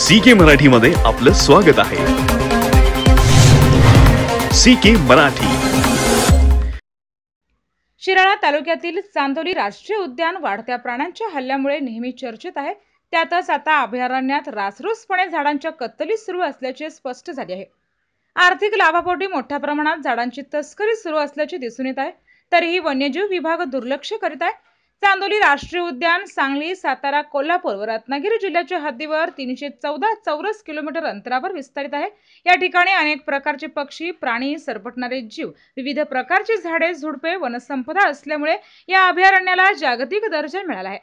C के मध्ये आपलं स्वागत आहे सी मराठी शिराळा तालुक्यातील चांदोली राष्ट्रीय उद्यान वाढत्या प्राण्यांच्या हल्ल्यामुळे नेहमी चर्चेत आहे त्यातच आता अभयारण्यात रासरूसपणे झाडांच्या कत्तली सुरू असल्याचे स्पष्ट झाले आहे आर्थिक लाभापोटी मोठ्या प्रमाणात झाडांची तस्करी सुरू असल्याचे दिसून येत आहे तरीही वन्यजीव विभाग दुर्लक्ष करीत आहे चांदोली राष्ट्रीय उद्यान सांगली सातारा कोल्हापूर व रत्नागिरी जिल्ह्याच्या हद्दीवर तीनशे चौदा चौरस किलोमीटर अंतरावर विस्तारित आहे या ठिकाणी अनेक प्रकारचे पक्षी प्राणी सरपटणारे जीव विविध प्रकारची झाडे झुडपे वनसंपदा असल्यामुळे या अभयारण्याला जागतिक दर्जा मिळाला आहे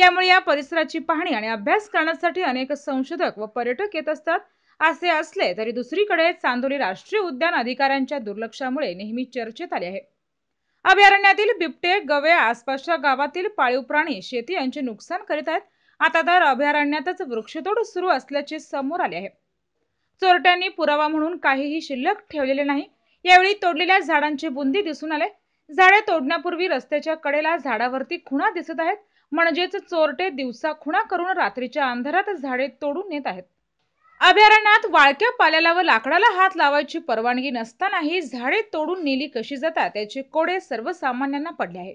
यामुळे या परिसराची पाहणी आणि अभ्यास करण्यासाठी अनेक संशोधक व पर्यटक येत असतात असे असले तरी दुसरीकडे चांदोली राष्ट्रीय उद्यान अधिकाऱ्यांच्या दुर्लक्षामुळे नेहमी चर्चेत आले आहे अभयारण्यातील बिबटे गवे आसपासच्या गावातील पाळीव प्राणी शेती यांचे नुकसान करीत आहेत आता तर अभयारण्यातच वृक्षतोड सुरू असल्याचे समोर आले आहे चोरट्यांनी पुरावा म्हणून काहीही शिल्लक ठेवलेले नाही यावेळी तोडलेल्या झाडांची बुंदी दिसून आले झाडे तोडण्यापूर्वी रस्त्याच्या कडेला झाडावरती खुणा दिसत आहेत म्हणजेच चोरटे दिवसा खुणा करून रात्रीच्या अंधारात झाडे तोडून नेत आहेत अभयारण्यात वाळक्या पाल्याला व लाकडाला हात लावायची परवानगी नसतानाही झाडे तोडून नेली कशी जातात याचे कोडे सर्वसामान्यांना पडले आहे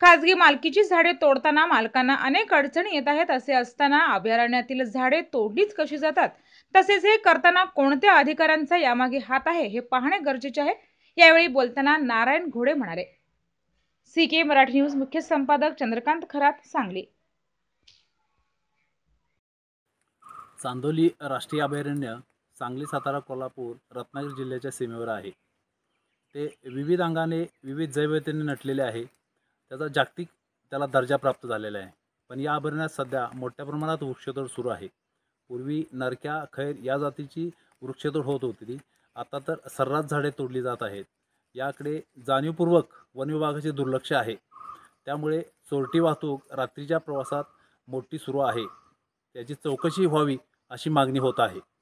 खासगी मालकीची झाडे तोडताना मालकांना अनेक अडचणी येत आहेत असे असताना अभयारण्यातील झाडे तोडलीच कशी जातात तसेच हे करताना कोणत्या अधिकाऱ्यांचा यामागे हात आहे हे पाहणे गरजेचे आहे यावेळी बोलताना नारायण घोडे म्हणाले सी मराठी न्यूज मुख्य संपादक चंद्रकांत खरात सांगली चांदोली राष्ट्रीय अभयारण्य सांगली सातारा कोल्हापूर रत्नागिरी जिल्ह्याच्या सीमेवर आहे ते विविध अंगाने विविध जैवतेने नटलेले आहे त्याचा जागतिक त्याला दर्जा प्राप्त झालेला आहे पण या अभयारण्यात सध्या मोठ्या प्रमाणात वृक्षतोड सुरू आहे पूर्वी नरक्या खैर या जातीची वृक्षतोड होत होती आता तर सर्रास झाडे तोडली जात आहेत याकडे जाणीवपूर्वक वनविभागाचे दुर्लक्ष आहे त्यामुळे चोरटी वाहतूक रात्रीच्या प्रवासात मोठी सुरू आहे त्याची चौकशी व्हावी अशी मागणी होत आहे